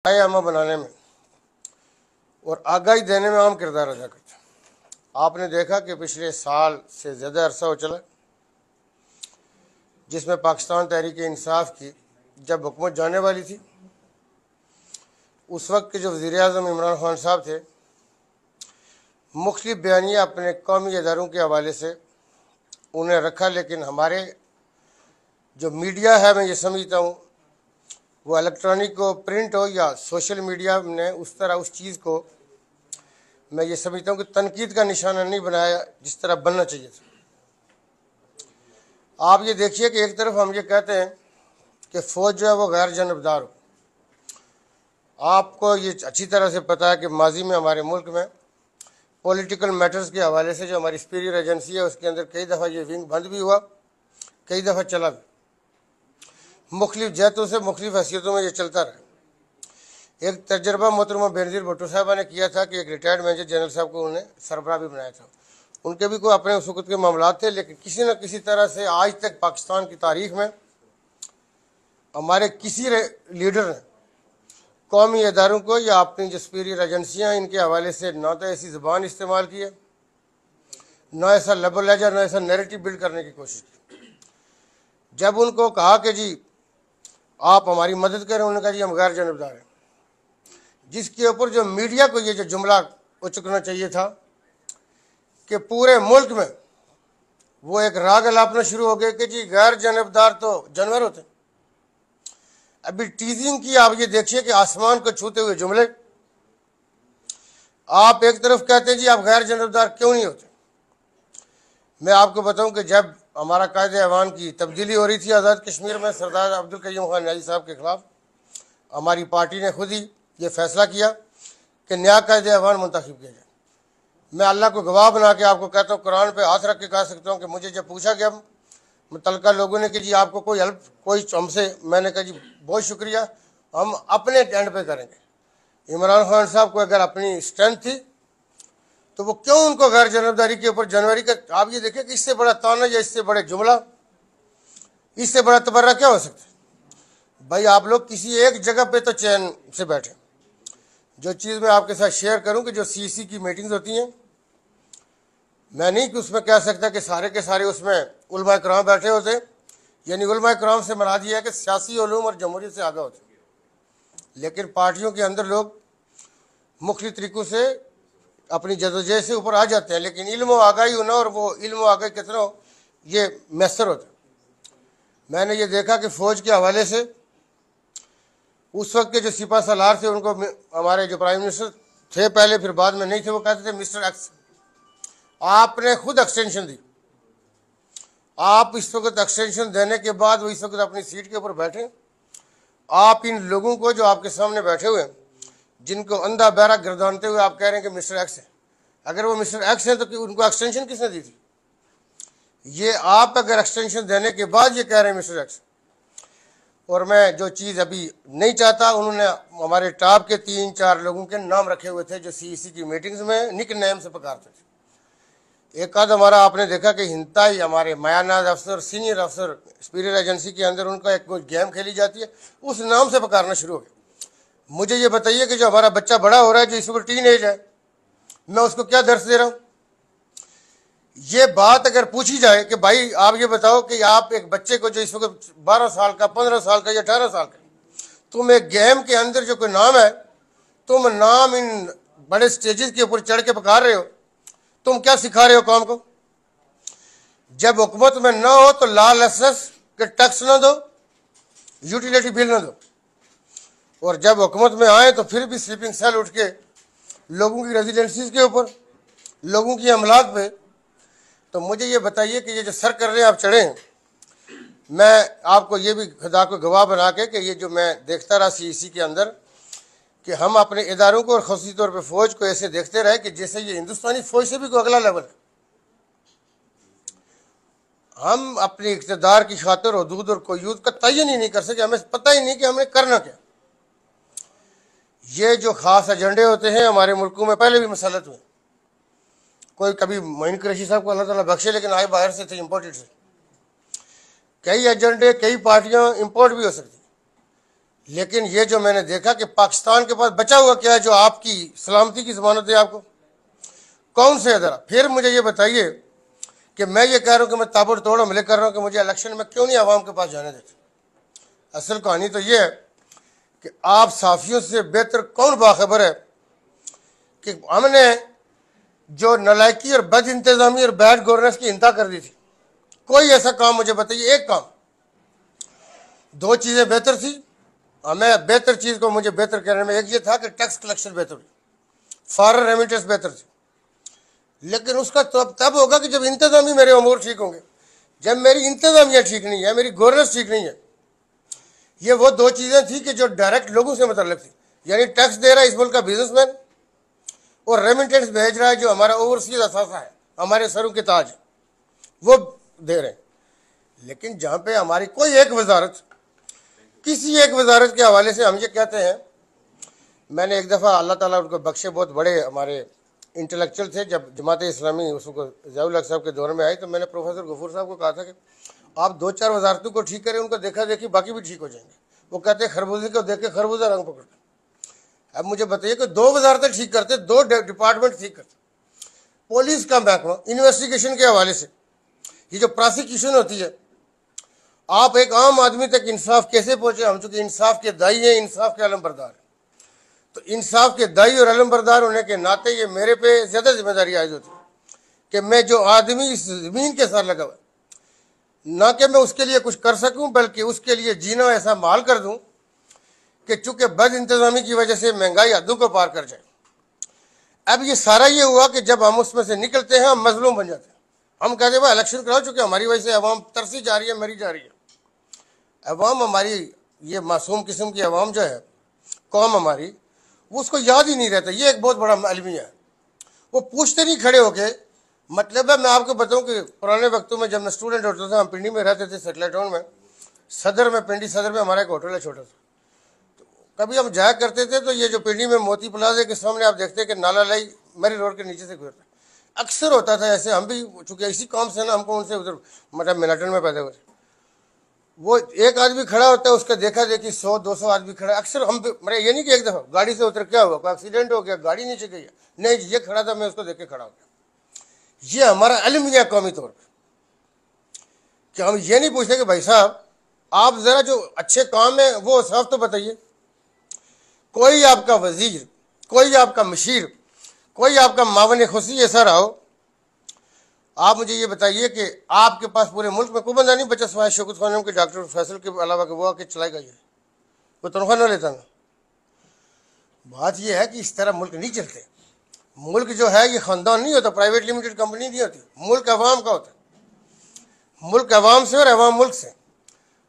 आमा बनाने में और आगाही देने में आम किरदार अदा करता आपने देखा कि पिछले साल से ज़्यादा अरसा हो चला जिसमें पाकिस्तान तहरीक इंसाफ की जब हुकूमत जाने वाली थी उस वक्त के जो वज़ी अजम इमरान खान साहब थे मुख्तु बयानिया अपने कौमी इदारों के हवाले से उन्हें रखा लेकिन हमारे जो मीडिया है मैं ये समझता हूँ वो इलेक्ट्रॉनिक हो प्रिंट हो या सोशल मीडिया ने उस तरह उस चीज़ को मैं ये समझता हूँ कि तनकीद का निशाना नहीं बनाया जिस तरह बनना चाहिए था आप ये देखिए कि एक तरफ हम ये कहते हैं कि फ़ौज जो है वो गैर जनबदार हो आपको ये अच्छी तरह से पता है कि माजी में हमारे मुल्क में पॉलिटिकल मैटर्स के हवाले से जो हमारी स्पीरियर एजेंसी है उसके अंदर कई दफ़ा ये विंग बंद भी हुआ कई दफ़ा चला भी मुख्तु जहतों से मुख्तु हैसियतों में ये चलता रहा एक तजर्बा मोहतरमा बेनजीर भुट्टो साहबा ने किया था कि एक रिटायर्ड मेजर जनरल साहब को उन्हें सरबराह भी बनाया था उनके भी कोई अपने उस के मामला थे लेकिन किसी न किसी तरह से आज तक पाकिस्तान की तारीख में हमारे किसी लीडर ने कौमी इदारों को या अपनी जो सुपीरियर एजेंसियाँ इनके हवाले से ना तो ऐसी ज़बान इस्तेमाल की है ना ऐसा लबर लहजा ना ऐसा नेरेटिव बिल्ड करने की कोशिश की जब उनको कहा कि जी आप हमारी मदद करें उन्होंने कहा हम गैर जानबदार हैं जिसके ऊपर जो मीडिया को ये जो जुमला उचकना चाहिए था कि पूरे मुल्क में वो एक राग लापना शुरू हो गया कि जी गैर जानबदार तो जानवर होते अभी टीजिंग की आप ये देखिए कि आसमान को छूते हुए जुमले आप एक तरफ कहते हैं जी आप गैर जानबदार क्यों नहीं होते मैं आपको बताऊं कि जब हमारा कायद अवान की तब्दीली हो रही थी आज़ाद कश्मीर में सरदार अब्दुल कयूम खान न्याजी साहब के ख़िलाफ़ हमारी पार्टी ने खुद ही ये फैसला किया कि नया कायद अवान मुंतखब किया जाए मैं अल्लाह को गवाह बना के आपको कहता हूँ कुरान पर हाथ रख के कह सकता हूँ कि मुझे जब पूछा गया मुतलका लोगों ने कि जी आपको कोई हेल्प कोई हमसे मैंने कहा जी बहुत शुक्रिया हम अपने एंड पे करेंगे इमरान खान साहब को अगर अपनी स्ट्रेंथ थी तो वो क्यों उनको गैर जनाबदारी के ऊपर जनवरी का आप ये देखें कि इससे बड़ा ताना या इससे बड़े जुमला इससे बड़ा तबर्रा क्या हो सकता है भाई आप लोग किसी एक जगह पे तो चैन से बैठे जो चीज़ मैं आपके साथ शेयर करूं कि जो सीसी की मीटिंग्स होती हैं मैं नहीं कि उसमें कह सकता कि सारे के सारे उसमें उलमा कराम बैठे होते यानी उलमा कराम से मना दिया कि सियासी ओलूम और जमहूरियत से आगे होते लेकिन पार्टियों के अंदर लोग मुख्य तरीक़ों से अपनी जदोजहद से ऊपर आ जाते हैं लेकिन इल्म आगाही होना और वो इल्म आगाही कितना हो ये मैसर होता मैंने ये देखा कि फ़ौज के हवाले से उस वक्त के जो सिपा सलार थे उनको हमारे जो प्राइम मिनिस्टर थे पहले फिर बाद में नहीं थे वो कहते थे मिस्टर एक्स आपने खुद एक्सटेंशन दी आप इस वक्त एक्सटेंशन देने के बाद वो इस वक्त अपनी सीट के ऊपर बैठे आप इन लोगों को जो आपके सामने बैठे हुए हैं जिनको अंधा बहरा गर्दानते हुए आप कह रहे हैं कि मिस्टर एक्स है अगर वो मिस्टर एक्स हैं तो कि उनको एक्सटेंशन किसने दी थी ये आप अगर एक्सटेंशन देने के बाद ये कह रहे हैं मिस्टर एक्स और मैं जो चीज़ अभी नहीं चाहता उन्होंने हमारे टॉप के तीन चार लोगों के नाम रखे हुए थे जो सी e की मीटिंग्स में निक नेम से पकारते थे एक आध हमारा आपने देखा कि ही हमारे मायानाज अफसर सीनियर अफसर स्पीरियर एजेंसी के अंदर उनका एक कोई गेम खेली जाती है उस नाम से पकारना शुरू हो गया मुझे ये बताइए कि जो हमारा बच्चा बड़ा हो रहा है जो इस वक्त टीन एज है मैं उसको क्या दर्श दे रहा हूँ ये बात अगर पूछी जाए कि भाई आप ये बताओ कि आप एक बच्चे को जो इस वक्त बारह साल का पंद्रह साल का या अठारह साल का तुम एक गेम के अंदर जो कोई नाम है तुम नाम इन बड़े स्टेजेस के ऊपर चढ़ के पका रहे हो तुम क्या सिखा रहे हो कौम को जब हुकूमत में ना हो तो लाल एस के टैक्स ना दो यूटिलिटी बिल ना दो और जब हुकूमत में आए तो फिर भी स्लीपिंग सेल उठ के लोगों की रेजिडेंसीज के ऊपर लोगों की अमलात पे तो मुझे ये बताइए कि ये जो सर कर रहे हैं आप चढ़े हैं मैं आपको ये भी खुदा को गवाह बना के कि ये जो मैं देखता रहा सी सी e के अंदर कि हम अपने इदारों को और खसूसी तौर पर फौज को ऐसे देखते रहे कि जैसे ये हिंदुस्तानी फौज से भी कोई अगला लेवल हम अपने इकतदार की खातर हदूद और कोयूद का तयन ही नहीं कर सके हमें पता ही नहीं कि हमें करना क्या ये जो खास एजेंडे होते हैं हमारे मुल्कों में पहले भी मसलत हुए कोई कभी मोइन कृषि साहब को अल्लाह ताला बख्शे लेकिन आए बाहर से थे इम्पोर्टेड से कई एजेंडे कई पार्टियां इम्पोर्ट भी हो सकती लेकिन ये जो मैंने देखा कि पाकिस्तान के पास बचा हुआ क्या है जो आपकी सलामती की जमानत है आपको कौन से अदरा फिर मुझे ये बताइए कि मैं ये कह रहा हूँ कि मैं ताबड़ तोड़ हमले कर रहा हूँ कि मुझे इलेक्शन में क्यों नहीं आवाम के पास जाने देते असल कहानी तो ये है कि आप साफियों से बेहतर कौन बाखबर है कि हमने जो नलायकी और बद इंतज़ामी और बैड गवर्नेंस की इंता कर दी थी कोई ऐसा काम मुझे बताइए एक काम दो चीज़ें बेहतर थी हमें बेहतर चीज़ को मुझे बेहतर करने में एक ये था कि टैक्स कलेक्शन बेहतर थी फॉरन रेमिटेंस बेहतर थी लेकिन उसका तब तब होगा कि जब इंतज़ामी मेरे अमूर ठीक होंगे जब मेरी इंतजामिया ठीक नहीं है मेरी गवर्नेंस ठीक नहीं है ये वो दो चीज़ें थी कि जो डायरेक्ट लोगों से मतलब थी यानी टैक्स दे रहा है इस मुल्क का बिजनेसमैन और रेमिटेंस भेज रहा है जो हमारा ओवरसीज असासा है हमारे सरों के ताज वो दे रहे हैं लेकिन जहाँ पे हमारी कोई एक वजारत किसी एक वजारत के हवाले से हम ये कहते हैं मैंने एक दफ़ा अल्लाह ताला उनको बख्शे बहुत बड़े हमारे इंटेलेक्चुअल थे जब जमात इस्लामी उसको जयाल साहब के दौर में आई तो मैंने प्रोफेसर गफूर साहब को कहा था कि आप दो चार वजारतों को ठीक करें उनको देखा देखी बाकी भी ठीक हो जाएंगे वो कहते हैं खरबूजे को देख के खरबूजा रंग पकड़ते अब मुझे बताइए कि दो वजारतें ठीक करते दो डिपार्टमेंट ठीक करते पुलिस का महकमा इन्वेस्टिगेशन के हवाले से ये जो प्रोसिक्यूशन होती है आप एक आम आदमी तक इंसाफ कैसे पहुंचे हम चूंकि इंसाफ के दाई हैं इंसाफ के अलम बरदार तो इंसाफ के दाई और अलम बरदार होने के नाते ये मेरे पे ज़्यादा जिम्मेदारी आयोजित होती है कि मैं जो आदमी इस ज़मीन के साथ लगा हुआ ना कि मैं उसके लिए कुछ कर सकूं बल्कि उसके लिए जीना ऐसा माल कर दूं कि चूंकि बद इंतज़ामी की वजह से महंगाई हदों को पार कर जाए अब ये सारा ये हुआ कि जब हम उसमें से निकलते हैं हम मजलूम बन जाते हैं हम कहते हैं भाई इलेक्शन कराओ चूंकि हमारी वजह से अवाम तरसी जा रही है मरी जा रही है अवाम हमारी ये मासूम किस्म की अवाम जो है कौम हमारी वो उसको याद ही नहीं रहता ये एक बहुत बड़ा अलमिया है वो पूछते नहीं खड़े होके मतलब है मैं आपको बताऊं कि पुराने वक्तों में जब मैं स्टूडेंट होता था हम पिंडी में रहते थे सेटेलाइट टाउन में सदर में पिंडी सदर में हमारा एक होटल है छोटा सा तो कभी हम जाया करते थे तो ये जो पिंडी में मोती प्लाजे के सामने आप देखते हैं कि नाला लाई मेरे रोड के नीचे से गुजरता अक्सर होता था ऐसे हम भी चूंकि इसी काम से ना हमको उनसे उधर मतलब मिलाटन में पैदा हुए वो एक आदमी खड़ा होता है उसका देखा देखी सौ दो सौ आदमी खड़ा अक्सर हम मेरे मतलब ये नहीं कि एक दफा गाड़ी से उतर क्या हुआ कोई एक्सीडेंट हो गया गाड़ी नीचे गई नहीं ये खड़ा था मैं उसको देख के खड़ा हो गया ये हमारा अलम गया कौमी तौर पर कि हम ये नहीं पूछते कि भाई साहब आप ज़रा जो अच्छे काम है वो साफ तो बताइए कोई आपका वजीर कोई आपका मशीर कोई आपका मावन खुशी ऐसा रहा हो आप मुझे ये बताइए कि आपके पास पूरे मुल्क में कोई बंदा नहीं बचा सवाए शोकत खान के डॉक्टर फैसल के अलावा के वो आके चलाएगा ये कोई तनख्वाह ना लेता ना बात यह है कि इस तरह मुल्क नहीं चलते मुल्क जो है ये ख़ानदान नहीं होता प्राइवेट लिमिटेड कंपनी नहीं होती मुल्क अवाम का होता मुल्क अवाम से और अवाम मुल्क से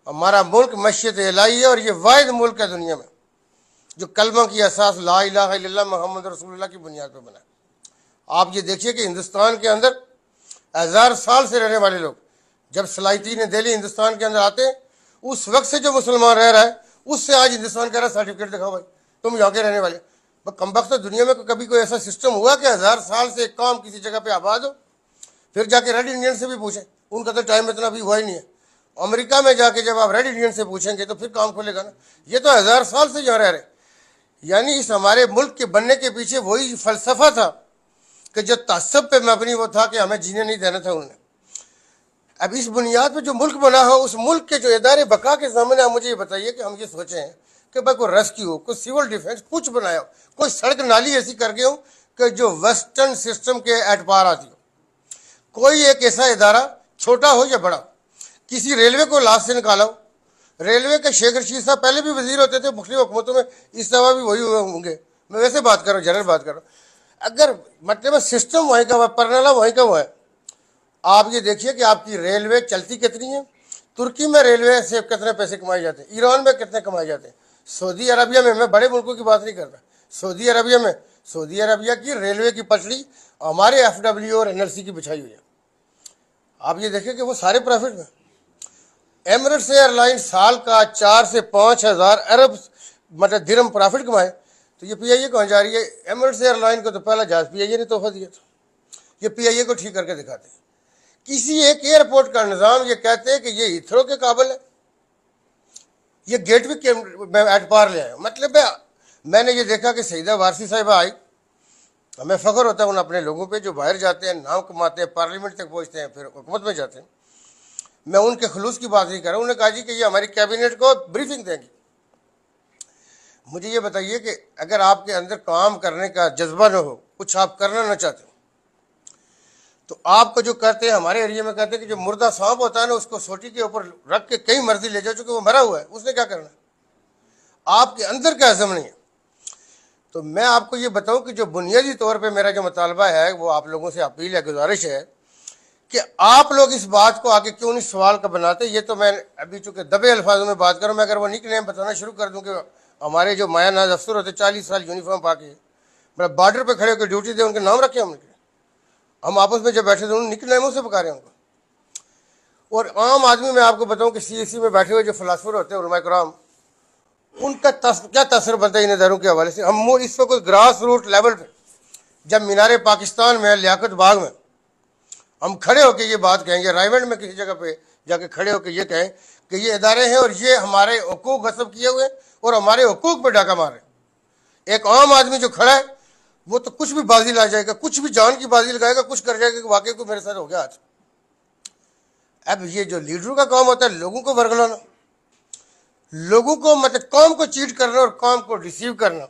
हमारा मुल्क मशीत लाई है और ये वाद मुल्क है दुनिया में जो कलमा की एहसास ला मोहम्मद रसूल की बुनियाद पर बना आप ये देखिए कि हिंदुस्तान के अंदर हज़ार साल से रहने वाले लोग जब सलाइती ने दिल्ली हिंदुस्तान के अंदर आते उस वक्त से जो मुसलमान रह रहा है उससे आज हिंदुस्तान कह रहा है सर्टिफिकेट दिखाओ भाई तुम यहाँ के रहने वाले कम तो वक्त तो दुनिया में कभी कोई ऐसा सिस्टम हुआ कि हज़ार साल से एक काम किसी जगह पे आबाद हो फिर जाके रेड इंडियन से भी पूछें उनका तो टाइम इतना भी हुआ ही नहीं है अमेरिका में जाके जब आप रेड इंडियन से पूछेंगे तो फिर काम खुलेगा ना ये तो हज़ार साल से जो रह रहे यानी इस हमारे मुल्क के बनने के पीछे वही फलसफा था कि जो तसब पे अपनी वो था कि हमें जीने नहीं देना था उन्हें अब इस बुनियाद पर जो मुल्क बना हो उस मुल्क के जो इदारे बका के सामने आप मुझे ये बताइए कि हम ये सोचे हैं कि भाई कोई रेस्क्यू हो कोई सिविल डिफेंस कुछ बनाया हो कोई सड़क नाली ऐसी कर गए हो कि जो वेस्टर्न सिस्टम के एटपार आती हो कोई एक ऐसा इदारा छोटा हो या बड़ा किसी रेलवे को लाश से निकाला हो रेलवे के शेखर शीर साहब पहले भी वजीर होते थे मुख्तु हुकूमतों में इस दफा भी वही हुए होंगे मैं वैसे बात कर रहा हूँ जनरल बात कर रहा हूँ अगर मतलब सिस्टम वहीं का हुआ परनाला वहीं का हुआ है आप ये देखिए कि आपकी रेलवे चलती कितनी है तुर्की में रेलवे से कितने पैसे कमाए जाते हैं ईरान में कितने कमाए जाते हैं सऊदी अरबिया में मैं बड़े मुल्कों की बात नहीं कर रहा सऊदी अरबिया में सऊदी अरबिया की रेलवे की पटरी हमारे एफ डब्ल्यू और एन की बिछाई हुई है आप ये देखें कि वो सारे प्रॉफिट में एमरट्स एयरलाइन साल का चार से पाँच हज़ार अरब मतलब धर्म प्रॉफिट कमाए तो ये पीआईए आई जा रही है एमरट्स एयरलाइन को तो पहला जहाज पीआईए ने तोहफा दिया था ये पीआईए को ठीक करके दिखाते हैं किसी एक एयरपोर्ट का निज़ाम ये कहते हैं कि ये इथरों के काबल है ये गेट भी एट पार ले आया मतलब मैं मैंने ये देखा कि सईदा वारसी साहब आई हमें फ़ख्र होता है उन अपने लोगों पे जो बाहर जाते हैं नाम कमाते हैं पार्लियामेंट तक पहुंचते हैं फिर हुकूमत में जाते हैं मैं उनके खलूस की बात नहीं कर रहा हूँ उन्होंने कहा जी कि ये हमारी कैबिनेट को ब्रीफिंग देंगी मुझे ये बताइए कि अगर आपके अंदर काम करने का जज्बा न हो कुछ आप करना ना चाहते हो तो आपको जो करते हैं हमारे एरिया में कहते हैं कि जो मुर्दा सांप होता है ना उसको सोटी के ऊपर रख के कई मर्जी ले जाओ चूंकि वो मरा हुआ है उसने क्या करना आपके अंदर क्या हजम नहीं है तो मैं आपको ये बताऊं कि जो बुनियादी तौर पे मेरा जो मुतालबा है वो आप लोगों से अपील या गुजारिश है कि आप लोग इस बात को आगे क्यों नहीं सवाल का बनाते ये तो मैं अभी चूंकि दबे अल्फाजों में बात करूँ मैं अगर वो निक नेम बताना शुरू कर दूँ कि हमारे जो माया नाज अफसर होते चालीस साल यूनिफॉर्म पा के मतलब बॉर्डर पर खड़े होकर ड्यूटी दे उनके नाम रखे हमने हम आपस में जब बैठे थे उन्होंने निकले मुझसे पका रहे उनको और आम आदमी मैं आपको बताऊं कि सी में बैठे हुए जो फलासफर होते हैं कराम उनका तस, क्या तसर बनता है इन इधारों के हवाले से हम इस वक्त ग्रास रूट लेवल पर जब मीनार पाकिस्तान में लियाकत बाग में हम खड़े होकर ये बात कहेंगे रायवेंड में किसी जगह पे जाके खड़े होकर ये कहें कि ये इदारे हैं और ये हमारे हकूक गसब किए हुए हैं और हमारे हकूक पर डाका मार एक आम आदमी जो खड़ा है वो तो कुछ भी बाजी ला जाएगा कुछ भी जान की बाजी लगाएगा कुछ कर जाएगा वाकई को मेरे साथ हो गया आज अब ये जो लीडरों का काम होता है लोगों को वरगलाना लोगों को मतलब काम को चीट करना और काम को रिसीव करना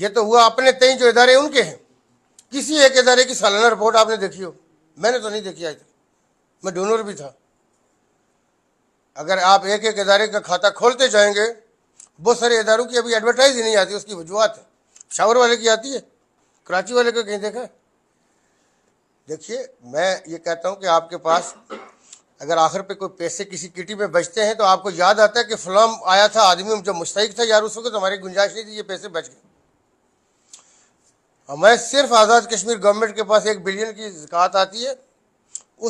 ये तो हुआ अपने तय जो इदारे उनके हैं किसी एक इदारे की सालाना रिपोर्ट आपने देखी हो मैंने तो नहीं देखी आज मैं डोनर भी था अगर आप एक एक इदारे का खाता खोलते जाएंगे बहुत सारे इदारों की अभी एडवर्टाइज ही नहीं आती उसकी वजूहत है शावर वाले की आती है कराची वाले का कहीं देखा देखिए मैं ये कहता हूँ कि आपके पास अगर आखिर पे कोई पैसे किसी किटी में बचते हैं तो आपको याद आता है कि फलाम आया था आदमी जो मुश्तक था यार उस वक्त हमारी गुंजाइश नहीं थी ये पैसे बच गए हमें सिर्फ आज़ाद कश्मीर गवर्नमेंट के पास एक बिलियन की जिकात आती है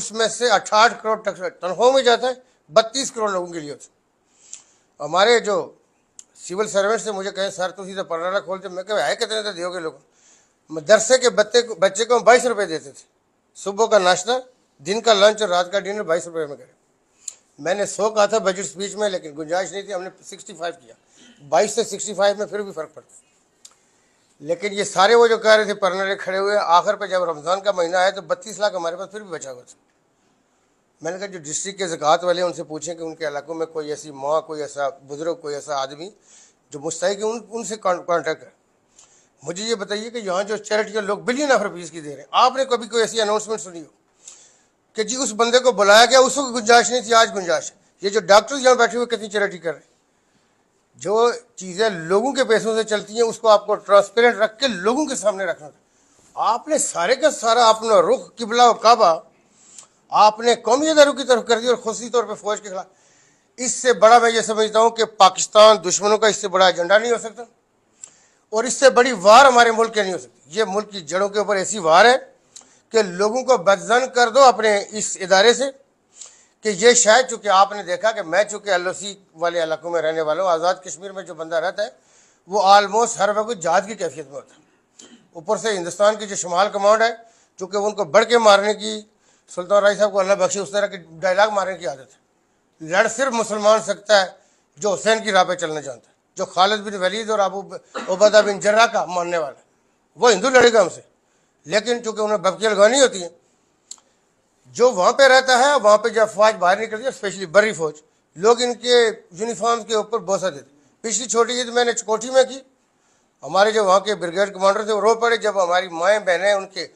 उसमें से अठाठ करोड़ तनख्वाह में जाता है बत्तीस करोड़ लोगों के लिए हमारे जो सिविल सर्विस से मुझे कहे सर तुम सीधे पर्राला खोलते मैं कहे आए कितने तो दोगे लोग मदरसे के बच्चे को बच्चे को बाईस रुपये देते थे सुबह का नाश्ता दिन का लंच और रात का डिनर बाईस रुपये में करे मैंने सो कहा था बजट स्पीच में लेकिन गुंजाइश नहीं थी हमने सिक्सटी फाइव किया बाईस से सिक्सटी फाइव में फिर भी फ़र्क पड़ता लेकिन ये सारे वो जो कह रहे थे पर्नरे खड़े हुए आखिर पर जब रमज़ान का महीना आया तो बत्तीस लाख हमारे पास फिर भी बचा हुआ था मैंने कहा जो डिस्ट्रिक्ट के जक़ात वाले उनसे पूछें कि उनके इलाकों में कोई ऐसी माँ कोई ऐसा बुज़ुर्ग कोई ऐसा आदमी जो मुस्तक है उन उनसे कॉन्टैक्ट करें मुझे ये बताइए कि यहाँ जो चैरिटी लोग बिलियन ऑफ रुपीज़ की दे रहे हैं आपने कभी कोई ऐसी अनाउंसमेंट सुनी हो कि जी उस बंदे को बुलाया गया उसको गुंजाइश नहीं थी आज गुंजाइश ये जो डॉक्टर यहाँ बैठे हुए कितनी चैरिटी कर रहे हैं जो चीज़ें लोगों के पैसों से चलती हैं उसको आपको ट्रांसपेरेंट रख के लोगों के सामने रखना आपने सारे का सारा अपना रुख किबला और काबा आपने कौमी इधारों की तरफ कर दी और खुशी तौर पर फौज के खिलाफ इससे बड़ा मैं ये समझता हूँ कि पाकिस्तान दुश्मनों का इससे बड़ा एजेंडा नहीं हो सकता और इससे बड़ी वार हमारे मुल्क के नहीं हो सकती ये मुल्क की जड़ों के ऊपर ऐसी वार है कि लोगों को बदजन कर दो अपने इस इदारे से कि ये शायद चूंकि आपने देखा कि मैं चूंकि एल वाले इलाकों में रहने वाला हूँ आज़ाद कश्मीर में जो बंदा रहता है वो आलमोस्ट हर वक्त जहाज की कैफियत में होता है ऊपर से हिंदुस्तान की जो शुमाल कमांड है चूँकि उनको बढ़ के मारने की सुल्तान राय साहब को अल्लाह बख्शी उस तरह के डायलाग मारने की आदत है लड़ सिर्फ मुसलमान सकता है जो हुसैन की राह पर चलना जानता है जो खालिद बिन वलीद और अबू उबदा बिन जर्रा का मानने वाला वो हिंदू लड़ेगा हमसे लेकिन चूंकि उन्हें बबकियाँ लगानी होती हैं जो वहाँ पे रहता है वहाँ पे जब फौज बाहर निकलती है स्पेशली बर्री फौज लोग इनके यूनिफॉर्म के ऊपर बोसा देते पिछली छोटी ईद मैंने चकोठी में की हमारे जो वहाँ के ब्रिगेड कमांडर थे वो रो पड़े जब हमारी माएँ बहनें उनके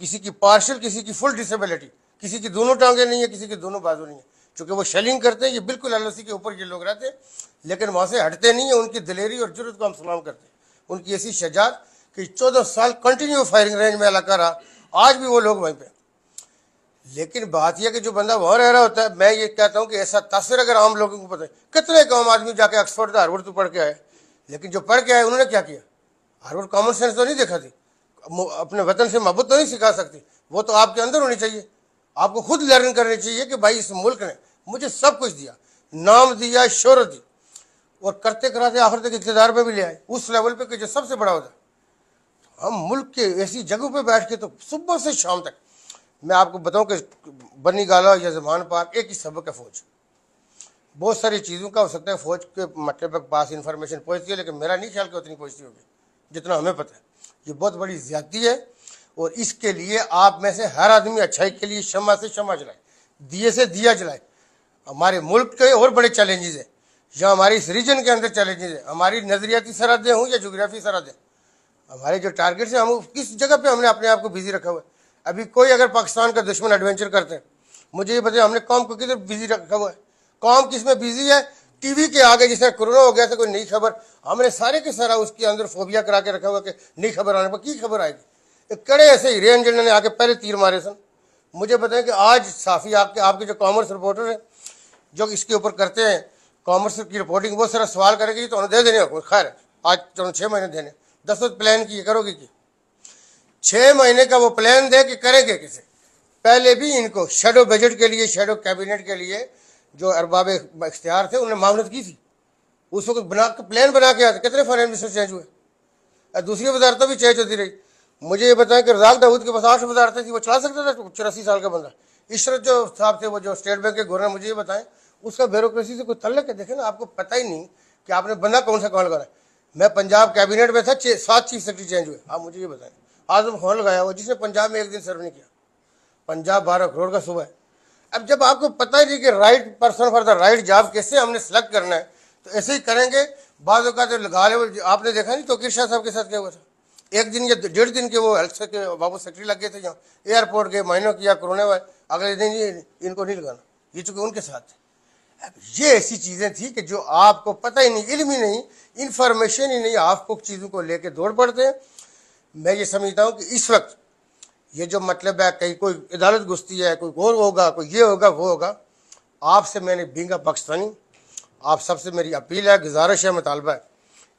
किसी की पार्शल किसी की फुल डिसेबिलिटी किसी की दोनों टांगे नहीं है किसी की दोनों बाजू नहीं है चूँकि वो शेलिंग करते हैं ये बिल्कुल एल के ऊपर ये लोग रहते हैं लेकिन वहाँ से हटते नहीं है उनकी दिलेरी और जरूरत को हम सलाम करते हैं उनकी ऐसी शजात कि चौदह साल कंटिन्यू फायरिंग रेंज में इलाका रहा आज भी वो लोग वहीं पर लेकिन बात यह कि जो बंदा वहाँ रह रहा होता है मैं ये कहता हूँ कि ऐसा तासर अगर आम लोगों को पता है कितने आम आदमी जाके ऑक्सफोर्ड था हार्वर्ड तो पढ़ के आए लेकिन जो पढ़ के आए उन्होंने क्या किया हार्वर्ड कॉमन सेंस तो नहीं देखा थी अपने वतन से मोहब्बत तो नहीं सिखा सकती वो तो आपके अंदर होनी चाहिए आपको खुद लर्न करनी चाहिए कि भाई इस मुल्क ने मुझे सब कुछ दिया नाम दिया शोर दी और करते कराते आखिर तक इकतदार में भी ले आए उस लेवल पे कि जो सबसे बड़ा होता है हम मुल्क के ऐसी जगहों पे बैठ के तो सुबह से शाम तक मैं आपको बताऊं कि बनी गाला या जमान पार एक ही सबक है फ़ौज बहुत सारी चीज़ों का हो सकता है फ़ौज के मतलब पास इन्फॉर्मेशन पहुँचती है लेकिन मेरा नहीं ख्याल कि उतनी पहुँचती होगी जितना हमें पता है ये बहुत बड़ी ज्यादती है और इसके लिए आप में से हर आदमी अच्छाई के लिए क्षमा से क्षमा जलाए दिए से दिया जलाए हमारे मुल्क के और बड़े चैलेंजेस हैं या हमारे इस रीजन के अंदर चैलेंजेस हैं हमारी नजरियाती सरहदें हों या जोग्राफी सरहदें हमारे जो टारगेट्स हैं हम किस जगह पे हमने अपने आप को बिजी रखा हुआ है अभी कोई अगर पाकिस्तान का दुश्मन एडवेंचर करते हैं मुझे ये बताया हमने कौम को किधर बिजी रखा हुआ है कौम किस में बिजी है टीवी के आगे जिसने कोरोना हो गया था कोई नई खबर हमने सारे के सारा उसके अंदर फोबिया करा के रखा हुआ कि नई खबर आने पर की खबर आएगी तो कड़े ऐसे हीरे हैं जिन्होंने आके पहले तीर मारे सन मुझे बताएं कि आज साफ़ी आपके आपके जो कॉमर्स रिपोर्टर हैं जो इसके ऊपर करते हैं कॉमर्स की रिपोर्टिंग बहुत सारा सवाल करेगी तो उन्हें दे देने हुकूमत खैर आज तो छः महीने देने दस प्लान किए करोगे कि छः महीने का वो प्लान दे कि करेंगे किसे पहले भी इनको शेडो बजट के लिए शेडो कैबिनेट के लिए जो अरबाब इख्तियार थे उन्होंने मामलत की थी उस वक्त बना प्लान बना के आते कितने फॉरन मिनिस्टर चेंज हुए दूसरी वजारतों भी चेंज होती रही मुझे ये बताया कि रजाक दाऊद के पास आठ हज़ार थे वो चला सकता था तो चौरासी साल का बंदा इशरत जो साहब थे वो जो स्टेट बैंक के गवर्नर मुझे ये बताएं उसका ब्यूरोक्रेसी से कोई तल्लक है देखे ना आपको पता ही नहीं कि आपने बंदा कौन सा कॉल करा मैं पंजाब कैबिनेट में था सात चीफ सेक्रेटरी चेंज हुए आप मुझे ये बताएं आजम हॉल लगाया हुआ जिसने पंजाब में एक दिन सर्व नहीं किया पंजाब बारह करोड़ का सुबह है अब जब आपको पता ही नहीं कि right person for the right job कैसे हमने सेलेक्ट करना है तो ऐसे ही करेंगे बाद लगा ले आपने देखा नहीं तो शाह साहब के साथ क्या हुआ था एक दिन या डेढ़ दिन के वो हेल्थ के बाबू सेक्रेटरी लग गए थे यहाँ एयरपोर्ट गए महीनों किया कोरोना वाले अगले दिन इनको नहीं लगाना ये चूंकि उनके साथ अब ये ऐसी चीज़ें थी कि जो आपको पता ही नहीं इल्म ही नहीं इन्फॉर्मेशन ही नहीं आपको चीज़ों को लेके दौड़ पड़ते हैं मैं ये समझता हूँ कि इस वक्त ये जो मतलब है कहीं कोई अदालत घुसती है कोई और होगा कोई ये होगा वो होगा आपसे मैंने बींगा पाकिस्तानी आप सबसे मेरी अपील है गुजारिश है मुतालबा है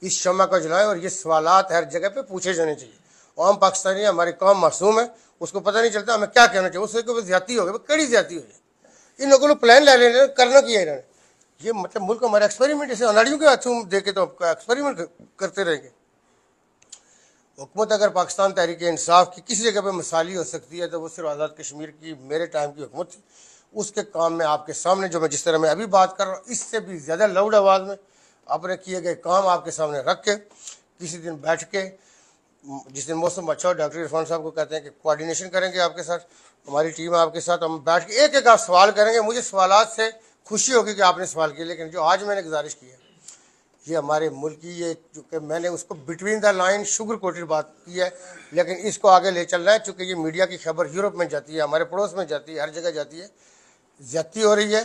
इस क्षमा को जलाएं और ये सवालत हर जगह पे पूछे जाने चाहिए आम पाकिस्तानी हमारे कौम मासूम है उसको पता नहीं चलता हमें क्या कहना चाहिए उससे ज्यादा हो गया कड़ी ज्यादा हो गई इन लोगों ने प्लान ले लेना करना किया इन्होंने ये मतलब मुल्क हमारे एक्सपेरिमेंट ऐसे अनाड़ियों के हाथों देखे तो आपका एक्सपेरिमेंट करते रहेंगे हुकूमत अगर पाकिस्तान तहरीक इंसाफ की किसी जगह पर मिसाली हो सकती है तो वो सिर्फ आज़ाद कश्मीर की मेरे टाइम की हुकूमत थी उसके काम में आपके सामने जो मैं जिस तरह मैं अभी बात कर रहा हूँ इससे भी ज़्यादा लाउड आवाज़ में अपने किए गए काम आपके सामने रख के किसी दिन बैठ के जिस दिन मौसम अच्छा हो डॉक्टर इरफान साहब को कहते हैं कि कोऑर्डिनेशन करेंगे आपके साथ हमारी टीम आपके साथ हम बैठ के एक एक आप सवाल करेंगे मुझे सवाल से खुशी होगी कि आपने सवाल किया लेकिन जो आज मैंने गुजारिश की है ये हमारे मुल्क की ये चूँकि मैंने उसको between the line sugar coated बात की है लेकिन इसको आगे ले चलना है चूँकि ये मीडिया की खबर यूरोप में जाती है हमारे पड़ोस में जाती है हर जगह जाती है ज्यादती हो रही है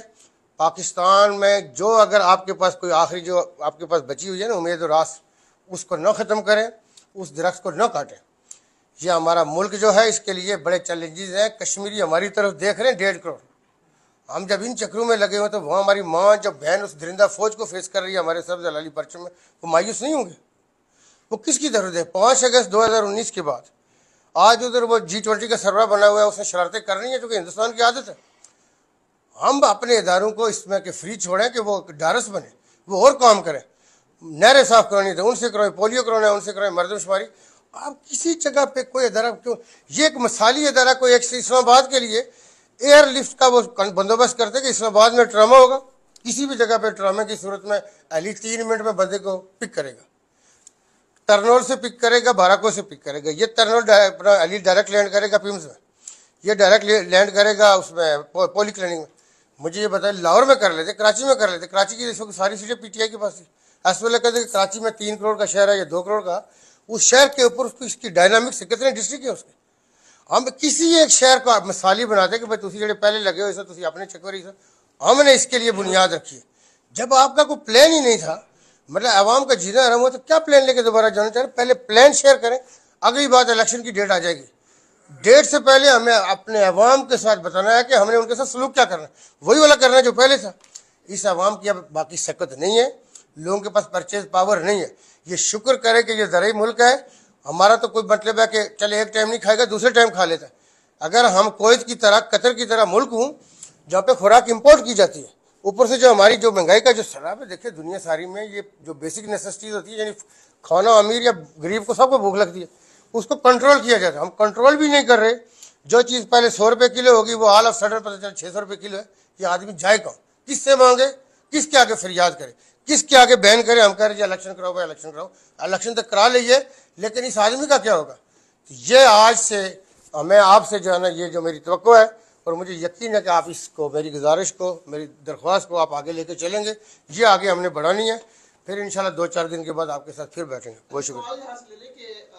पाकिस्तान में जो अगर आपके पास कोई आखिरी जो आपके पास बची हुई है ना उम्मीद रास उसको न ख़त्म करें उस दरख्त को न काटें यह हमारा मुल्क जो है इसके लिए बड़े चैलेंजेस हैं कश्मीरी हमारी तरफ देख रहे हैं डेढ़ करोड़ हम जब इन चक्रों में लगे हुए तो वहाँ हमारी माँ जब बहन उस दरिंदा फौज को फेस कर रही है हमारे सब जलाली परचम में वो मायूस नहीं होंगे वो किसकी जरूरत है पाँच अगस्त दो के बाद आज उधर वो जी ट्वेंटी का सरबरा बना हुआ है उसने शरारतें करनी है क्योंकि हिंदुस्तान की आदत है हम अपने इदारों को इसमें के फ्री छोड़ें कि वो डारस बने वो और काम करें नहरें साफ करानी थी उनसे करवाएं पोलियो करवाना है उनसे कराएं मरदमशुमारी आप किसी जगह पे कोई अदारा क्यों ये एक मिसाली अदारा कोई एक इस्लामाबाद के लिए एयरलिफ्ट का वो बंदोबस्त करते कि इस्लामाबाद में ट्रामा होगा किसी भी जगह पर ट्रामे की सूरत में अली तीन मिनट में बंदे को पिक करेगा तरनौल से पिक करेगा बाराको से पिक करेगा ये तरनौल अपना अली डायरेक्ट लैंड करेगा पिम्स में ये डायरेक्ट लैंड करेगा उसमें पॉली क्लिनिक में मुझे ये बताया लाहौर में कर लेते कराची में कर लेते कराची की सारी सीटें पीटीआई के पास थी ऐसे अस्पताल कहते कि कराची में तीन करोड़ का शहर है या दो करोड़ का उस शहर के ऊपर उसकी इसकी डायनामिक्स है कितने डिस्ट्रिक्ट है उसके हम किसी एक शहर को मिसाली बनाते कि भाई तुम जो पहले लगे हो सर तुम अपने चक्कर सर हमने इसके लिए बुनियाद रखी है जब आपका कोई प्लान ही नहीं था मतलब आवाम का जीना आराम हुआ तो क्या प्लान लेके दोबारा जाना रहे पहले प्लान शेयर करें अगली बात इलेक्शन की डेट आ जाएगी डेट से पहले हमें अपने अवाम के साथ बताना है कि हमने उनके साथ सलूक क्या करना है वही वाला करना है जो पहले था इस अवाम की अब बाकी शक्कत नहीं है लोगों के पास परचेज पावर नहीं है ये शुक्र करे कि ये जरिए मुल्क है हमारा तो कोई मतलब है कि चले एक टाइम नहीं खाएगा दूसरे टाइम खा लेता अगर हम कोयत की तरह कतर की तरह मुल्क हूँ जहाँ पे खुराक इम्पोर्ट की जाती है ऊपर से जो हमारी जो महंगाई का जो शराब है देखिए दुनिया सारी में ये जो बेसिक नेसेसिटीज होती है यानी खाना अमीर या गरीब को सबको भूख लगती है उसको कंट्रोल किया जा रहा है हम कंट्रोल भी नहीं कर रहे जो चीज़ पहले सौ रुपये किलो होगी वो ऑल ऑफ सडन पता चल छः सौ रुपये किलो है ये आदमी जाए कौन किससे मांगे किसके आगे फरियाद करे किसके आगे बैन करे हम कह रहे हैं इलेक्शन कराओ भाई इलेक्शन कराओ इलेक्शन तो करा लीजिए लेकिन इस आदमी का क्या होगा तो ये आज से मैं आपसे जो है ना ये जो मेरी तो है और मुझे यकीन है कि आप इसको मेरी गुजारिश को मेरी दरख्वास्त को आप आगे लेके चलेंगे ये आगे हमने बढ़ानी है फिर इंशाल्लाह दो चार दिन के बाद आपके साथ फिर बैठेंगे बहुत शुक्रिया